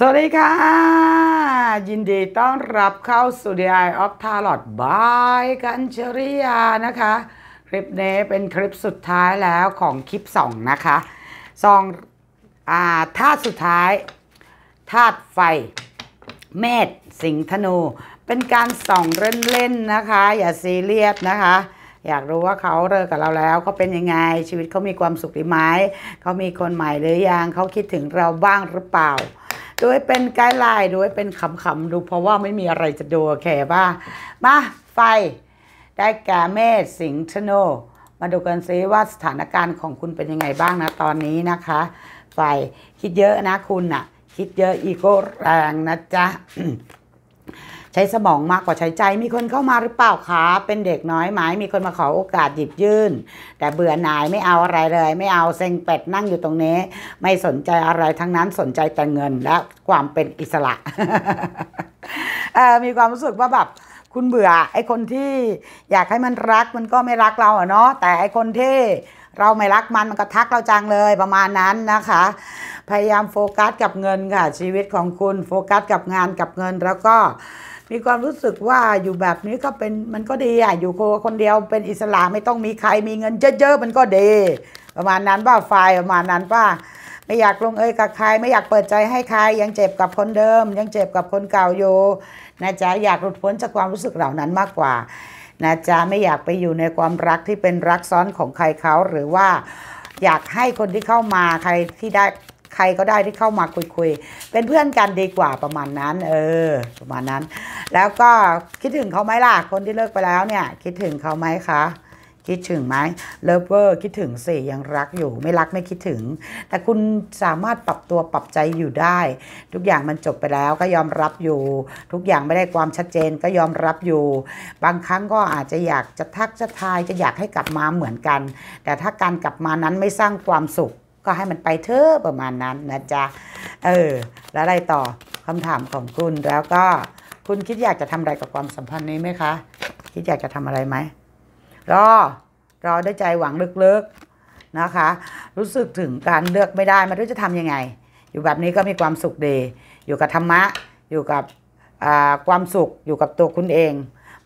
สวัสดีค่ะ ยินดีต้อนรับเข้าสู่ The Eye of Tarot by กันเชริยานะคะคลิปนี้เป็นคลิปสุดท้ายแล้วของคลิปสองนะคะสองอ่าธาตุสุดท้ายธาตุไฟ เมษสิงธนู เป็นการส่องเล่นๆนะคะอย่าซีเรียสนะคะ อยากรู้ว่าเขาเลิกกับเราแล้วเขาเป็นยังไงชีวิตเขามีความสุขหรือไม่เขามีคนใหม่หรือยังเขาคิดถึงเราบ้างหรือเปล่าโดยเป็นไกด์ไลน์โดยเป็นขำๆ ดูเพราะว่าไม่มีอะไรจะดูแค่ว่ามาไฟ ได้แก่เมษสิงห์ชโน มาดูกันซิว่าสถานการณ์ของคุณเป็นยังไงบ้างนะ ตอนนี้นะคะไฟคิดเยอะนะคุณนะ่ะ คิดเยอะอีโก้แรงนะจ๊ะใช้สมองมากกว่าใช้ใจมีคนเข้ามาหรือเปล่าคะ เป็นเด็กน้อยไหม มีคนมาขอโอกาสหยิบยื่น แต่เบื่อหน่ายไม่เอาอะไรเลย ไม่เอาเซ็งเป็ดนั่งอยู่ตรงนี้ ไม่สนใจอะไรทั้งนั้นสนใจแต่เงินและความเป็นอิสระมีความรู้สึกว่าแบบคุณเบื่อไอ้คนที่อยากให้มันรักมันก็ไม่รักเราอะเนาะ แต่ไอ้คนที่เราไม่รักมันมันก็ทักเราจังเลยประมาณนั้นนะคะ พยายามโฟกัสกับเงินค่ะชีวิตของคุณโฟกัสกับงานกับเงินแล้วก็มีความรู้สึกว่าอยู่แบบนี้ก็เป็นมันก็ดีอ่ะอยู่คนเดียวเป็นอิสระไม่ต้องมีใครมีเงินเยอะๆมันก็ดี ประมาณนั้นป่าไฟประมาณนั้นป่าไม่อยากลงเอยกับใคร ไม่อยากเปิดใจให้ใคร ยังเจ็บกับคนเดิม ยังเจ็บกับคนเก่าอยู่นะจ๊ะอยากหลุดพ้นจากความรู้สึกเหล่านั้นมากกว่านะจ๊ะไม่อยากไปอยู่ในความรักที่เป็นรักซ้อนของใครเขาหรือว่าอยากให้คนที่เข้ามาใครที่ได้ใครก็ได้ที่เข้ามาคุยๆ เป็นเพื่อนกันดีกว่าประมาณนั้น เออประมาณนั้น แล้วก็คิดถึงเขาไหมล่ะ คนที่เลิกไปแล้วเนี่ย คิดถึงเขาไหมคะคิดถึงไหมเลิฟเวอร์คิดถึงสิยังรักอยู่ไม่รักไม่คิดถึง แต่คุณสามารถปรับตัวปรับใจอยู่ได้ ทุกอย่างมันจบไปแล้วก็ยอมรับอยู่ ทุกอย่างไม่ได้ความชัดเจนก็ยอมรับอยู่ บางครั้งก็อาจจะอยากจะทักจะทายจะอยากให้กลับมาเหมือนกัน แต่ถ้าการกลับมานั้นไม่สร้างความสุขก็ให้มันไปเถอะประมาณนั้นนะจ๊ะเออแล้วอะไรต่อคำถามของคุณแล้วก็คุณคิดอยากจะทำอะไรกับความสัมพันธ์นี้ไหมคะคิดอยากจะทำอะไรไหมรอรอได้ใจหวังลึกๆนะคะ รู้สึกถึงการเลือกไม่ได้ม่รู้จะทำยังไง อยู่แบบนี้ก็มีความสุขดี อยู่กับธรรมะ อยู่กับความสุขอยู่กับตัวคุณเอง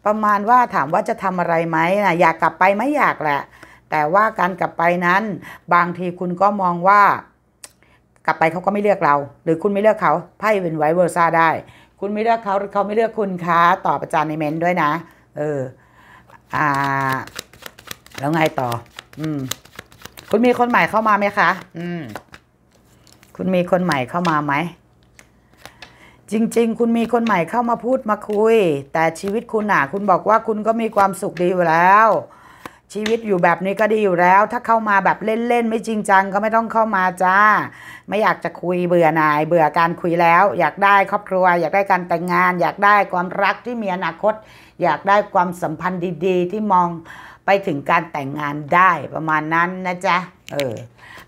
ประมาณว่าถามว่าจะทำอะไรไหมนะอยากกลับไปไหมอยากแหละแต่ว่าการกลับไปนั้นบางทีคุณก็มองว่า กลับไปเขาก็ไม่เลือกเรา หรือคุณไม่เลือกเขาไพ่เป็นไวเวอร์ซ่าได้ คุณไม่เลือกเขาเขาไม่เลือกคุณคะตอบอาจารย์ในเมนด้วยนะเอออ่าแล้วไงต่อ อืมคุณมีคนใหม่เข้ามาไหมคะ อืมคุณมีคนใหม่เข้ามาไหมจริงๆคุณมีคนใหม่เข้ามาพูดมาคุย แต่ชีวิตคุณหนาคุณบอกว่าคุณก็มีความสุขดีอยู่แล้วชีวิตอยู่แบบนี้ก็ดีอยู่แล้ว ถ้าเข้ามาแบบเล่นๆไม่จริงจังก็ไม่ต้องเข้ามาจ้าไม่อยากจะคุยเบื่อหน่าย เบื่อการคุยแล้ว อยากได้ครอบครัว อยากได้การแต่งงาน อยากได้ความรักที่มีอนาคต อยากได้ความสัมพันธ์ดี ๆ ที่มองไปถึงการแต่งงานได้ประมาณนั้นนะจ๊ะเออ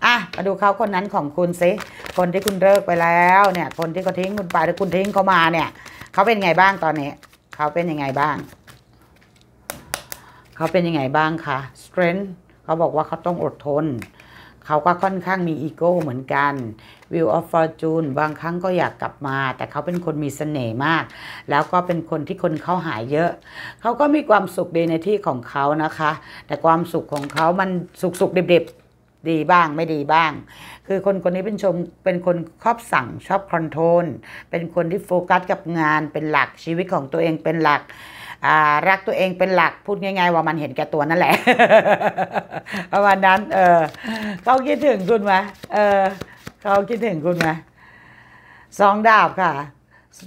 อ่ะมาดูเขาคนนั้นของคุณสิคนที่คุณเลิกไปแล้วเนี่ยคนที่เขาทิ้งคุณไปหรือคุณทิ้งเขามาเนี่ยเขาเป็นไงบ้างตอนนี้เขาเป็นยังไงบ้างเขาเป็นยังไงบ้างคะ strength เขาบอกว่าเขาต้องอดทน เขาก็ค่อนข้างมีอีโก้เหมือนกัน Will of Fortune บางครั้งก็อยากกลับมา แต่เขาเป็นคนมีเสน่ห์มาก แล้วก็เป็นคนที่คนเข้าหายเยอะ เขาก็มีความสุขดีในที่ของเขานะคะ แต่ความสุขของเขามันสุขสุขเด็บๆ ดีบ้างไม่ดีบ้าง คือคนคนนี้เป็นชม เป็นคนครอบสั่งชอบคอนโทรล เป็นคนที่โฟกัสกับงานเป็นหลัก ชีวิตของตัวเองเป็นหลักรักตัวเองเป็นหลักพูดง่าย ๆ ว่ามันเห็นแก่ตัวนั่นแหละ ประมาณนั้น เออเขาคิดถึงคุณไหมเออเขาคิดถึงคุณไหมสองดาบค่ะ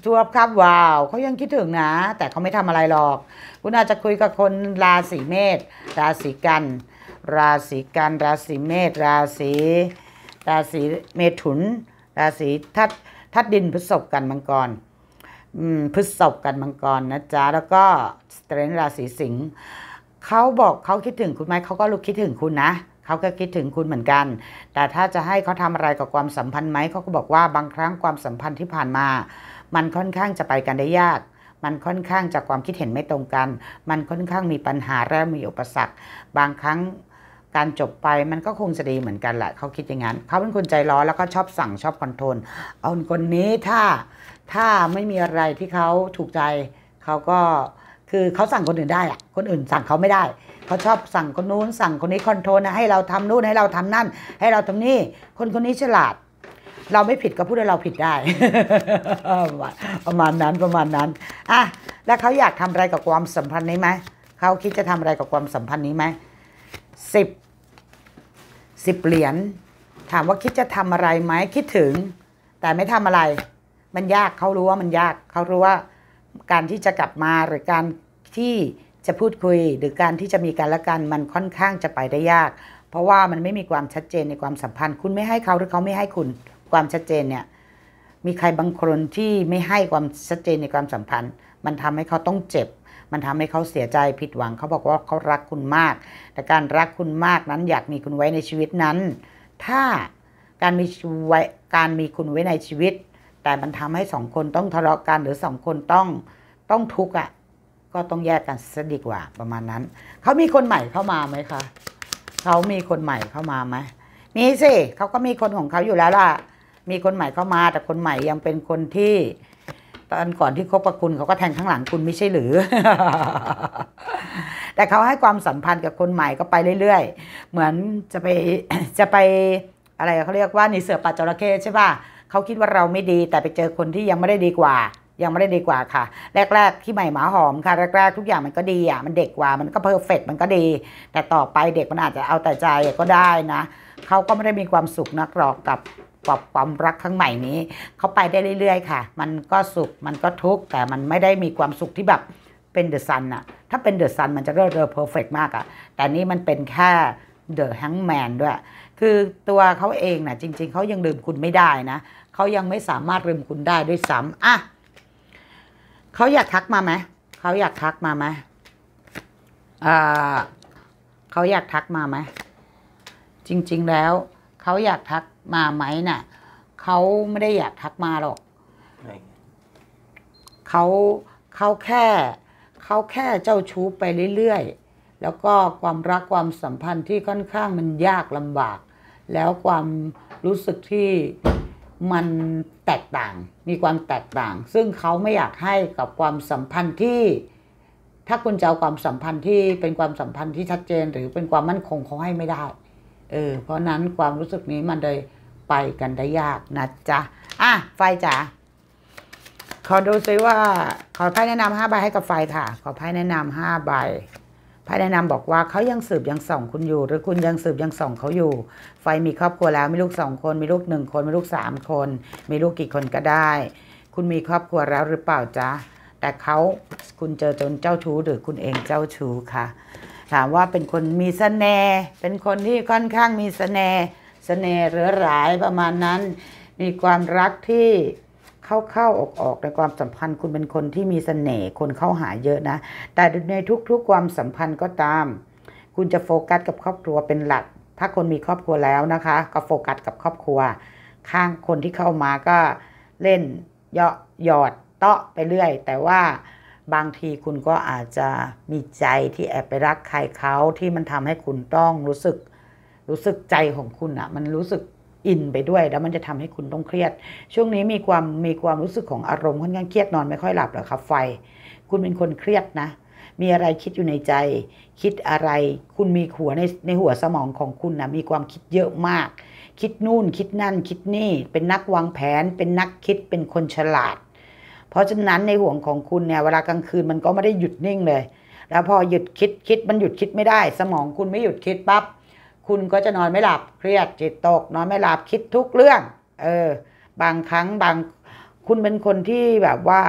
ทัวครับว้าวเขายังคิดถึงนะ แต่เขาไม่ทำอะไรหรอก คุณอาจจะคุยกับคนราศีเมษราศีกัน ราศีกันราศีเมษราศีราศีเมถุน ราศีทัดทัดดินพฤษภกันมังกรพฤษภกันมังกรนะจ๊ะแล้วก็สเตรนราศีสิงห์เขาบอกเขาคิดถึงคุณไหมเขาก็รู้คิดถึงคุณนะ เขาก็คิดถึงคุณเหมือนกัน แต่ถ้าจะให้เขาทำอะไรกับความสัมพันธ์ไหมเขาก็บอกว่าบางครั้งความสัมพันธ์ที่ผ่านมา มันค่อนข้างจะไปกันได้ยาก มันค่อนข้างจากความคิดเห็นไม่ตรงกัน มันค่อนข้างมีปัญหาและมีอุปสรรค บางครั้งการจบไปมันก็คงจะดีเหมือนกันแหละเขาคิดอย่างนั้นเขาเป็นคนใจร้อนแล้วก็ชอบสั่งชอบคอนโทรลเอาคนนี้ถ้าถ้าไม่มีอะไรที่เขาถูกใจเขาก็คือเขาสั่งคนอื่นได้อะคนอื่นสั่งเขาไม่ได้เขาชอบสั่งคนนู้น สั่งคนนี้คอนโทรลนะให้เราทำนู่นให้เราทำนั่น ให้เราทำนี่ คนคนนี้ฉลาด เราไม่ผิดก็พูดว่าเราผิดได้ประมาณนั้นประมาณนั้นอ่ะแล้วเขาอยากทำอะไรกับความสัมพันธ์นี้ไหมเขาคิดจะทำอะไรกับความสัมพันธ์นี้ไหมสิบสิบเหรียญถามว่าคิดจะทำอะไรไหมคิดถึง แต่ไม่ทำอะไรมันยากเขารู้ว่ามันยากเขารู้ว่าการที่จะกลับมาหรือการที่จะพูดคุย หรือการที่จะมีการละกันมันค่อนข้างจะไปได้ยาก เพราะว่ามันไม่มีความชัดเจนในความสัมพันธ์ คุณไม่ให้เขาหรือเขาไม่ให้คุณความชัดเจนเนี่ย มีใครบางคนที่ไม่ให้ความชัดเจนในความสัมพันธ์ มันทำให้เขาต้องเจ็บ มันทำให้เขาเสียใจผิดหวัง เขาบอกว่าเขารักคุณมาก แต่การรักคุณมากนั้นอยากมีคุณไว้ในชีวิตนั้น ถ้าการมีไว้การมีคุณไว้ในชีวิตแต่มันทำให้สองคนต้องทะเลาะกันหรือสองคนต้องต้องทุกข์อ่ะก็ต้องแยกกันซะดีกว่า ประมาณนั้น เขามีคนใหม่เข้ามาไหมคะเขามีคนใหม่เข้ามาไหมมีสิเขาก็มีคนของเขาอยู่แล้วล่ะ มีคนใหม่เข้ามา แต่คนใหม่ยังเป็นคนที่ ตอนก่อนที่คบกับคุณเขาก็แทงข้างหลังคุณไม่ใช่หรือ แต่เขาให้ความสัมพันธ์กับคนใหม่ก็ไปเรื่อยๆเหมือนจะไปจะไปอะไรเขาเรียกว่านีเสือป่าจระเข้ใช่ป่ะเขาคิดว่าเราไม่ดีแต่ไปเจอคนที่ยังไม่ได้ดีกว่า ยังไม่ได้ดีกว่าค่ะ แรก ๆ ที่ใหม่หมาหอมค่ะแรกๆทุกอย่างมันก็ดีอ่ะมันเด็กกว่ามันก็เพอร์เฟกมันก็ดี แต่ต่อไปเด็กมันอาจจะเอาแต่ใจก็ได้นะ เขาก็ไม่ได้มีความสุขนักหรอกกับความรักครั้งใหม่นี้ เขาไปได้เรื่อยๆค่ะ มันก็สุขมันก็ทุกข์แต่มันไม่ได้มีความสุขที่แบบเป็นเดอะซันอ่ะถ้าเป็นเดอะซันมันจะเริ่มเริ่มเพอร์เฟกมากอ่ะแต่นี่มันเป็นแค่เดอะแฮงแมนด้วยคือตัวเขาเองนะ่ะ จริงๆ เขายังลืมคุณไม่ได้นะเขายังไม่สามารถลืมคุณได้ด้วยซ้ำอ่ะเขาอยากทักมาไหม เขาอยากทักมาไหมอ่าเขาอยากทักมาไหมจริงๆแล้วเขาอยากทักมาไหมนะ่ะเขาไม่ได้อยากทักมาหรอกเขาเขาแค่เขาแค่เจ้าชู้ไปเรื่อยๆแล้วก็ความรักความสัมพันธ์ที่ค่อนข้างมันยากลำบากแล้วความรู้สึกที่มันแตกต่าง มีความแตกต่าง ซึ่งเขาไม่อยากให้กับความสัมพันธ์ที่ ถ้าคุณจะเอาความสัมพันธ์ที่เป็นความสัมพันธ์ที่ชัดเจน หรือเป็นความมั่นคงเขาให้ไม่ได้ เออเพราะนั้นความรู้สึกนี้มันเลยไปกันได้ยากนะจ๊ะอ่ะไฟจ๋าขอดูซิว่า ขอไพ่แนะนำห้าใบให้กับไฟค่ะ ขอไพ่แนะนำห้าใบพระแนะนำบอกว่าเขายังสืบยังส่อง คุณอยู่ หรือคุณยังสืบยังส่องเขาอยู่ ไฟมีครอบครัวแล้วมีลูกสองคนมีลูกหนึ่งคนมีลูกสามคนมีลูกกี่คนก็ได้ คุณมีครอบครัวแล้วหรือเปล่าจ๊ะ แต่เขาคุณเจอจนเจ้าชู้หรือคุณเองเจ้าชู้ค่ะ ถามว่าเป็นคนมีสเสน่ห์เป็นคนที่ค่อนข้างมีสเสน่ห์เสน่ห์เรือหลายประมาณนั้น มีความรักที่เข้าๆออกออกในความสัมพันธ์คุณเป็นคนที่มีสเสน่ห์คนเข้าหาเยอะนะแต่ในทุก ๆความสัมพันธ์ก็ตาม คุณจะโฟกัสกับครอบครัวเป็นหลัก ถ้าคนมีครอบครัวแล้วนะคะ ก็โฟกัสกับครอบครัว ข้างคนที่เข้ามาก็เล่นเยาะหยอดเตาะไปเรื่อยแต่ว่าบางทีคุณก็อาจจะมีใจที่แอบไปรักใครเขาที่มันทำให้คุณต้องรู้สึกรู้สึกใจของคุณอะมันรู้สึกอินไปด้วยแล้วมันจะทำให้คุณต้องเครียด ช่วงนี้มีความมีความรู้สึกของอารมณ์ค่อนข้างเครียดนอนไม่ค่อยหลับหรอครับไฟ คุณเป็นคนเครียดนะ มีอะไรคิดอยู่ในใจ คิดอะไร คุณมีหัวในในหัวสมองของคุณนะมีความคิดเยอะมาก คิดนู่นคิดนั่นคิดนี่เป็นนักวางแผน เป็นนักคิดเป็นคนฉลาด เพราะฉะนั้นในห่วงของคุณเนี่ยเวลากลางคืนมันก็ไม่ได้หยุดนิ่งเลย แล้วพอหยุดคิดคิด มันหยุดคิดไม่ได้ สมองคุณไม่หยุดคิดปั๊บคุณก็จะนอนไม่หลับเครียดจิตตก นอนไม่หลับคิดทุกเรื่องเออบางครั้งบางคุณเป็นคนที่แบบว่า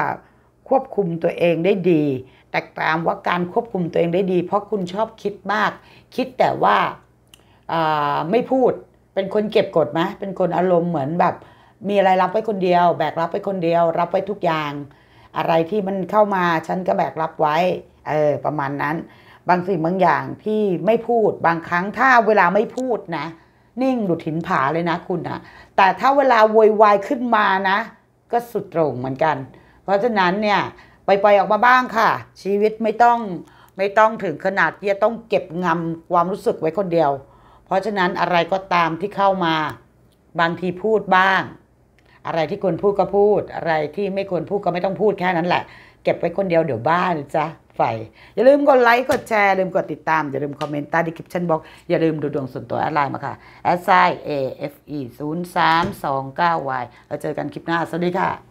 ควบคุมตัวเองได้ดี แต่ตามว่าการควบคุมตัวเองได้ดี เพราะคุณชอบคิดมาก คิดแต่ว่าไม่พูดเป็นคนเก็บกดไหมเป็นคนอารมณ์เหมือนแบบ มีอะไรรับไว้คนเดียว แบกรับไว้คนเดียวรับไว้ทุกอย่าง อะไรที่มันเข้ามาฉันก็แบกรับไว้เออประมาณนั้นบางสิ่งบางอย่างที่ไม่พูดบางครั้งถ้าเวลาไม่พูดนะ นิ่งดุดหินผาเลยนะคุณนะแต่ถ้าเวลาโวยวายขึ้นมานะ ก็สุดโตรงเหมือนกัน เพราะฉะนั้นเนี่ยปล่อยๆออกมาบ้างค่ะ ชีวิตไม่ต้องไม่ต้องถึงขนาดที่จะต้องเก็บงำความรู้สึกไว้คนเดียว เพราะฉะนั้นอะไรก็ตามที่เข้ามาบางทีพูดบ้าง อะไรที่ควรพูดก็พูด อะไรที่ไม่ควรพูดก็ไม่ต้องพูดแค่นั้นแหละ เก็บไว้คนเดียวเดี๋ยวบ้านจ้ะไฟอย่าลืมกดไลค์ กดแชร์ลืมกดติดตาม อย่าลืมคอมเมนต์ใต้ดีคลิปชันบอก อย่าลืมดูดวงส่วนตัวแอดไลน์มาค่ะแอดไซเอฟอีศูนย์สามสองเก้า y แล้วเจอกันคลิปหน้า สวัสดีค่ะ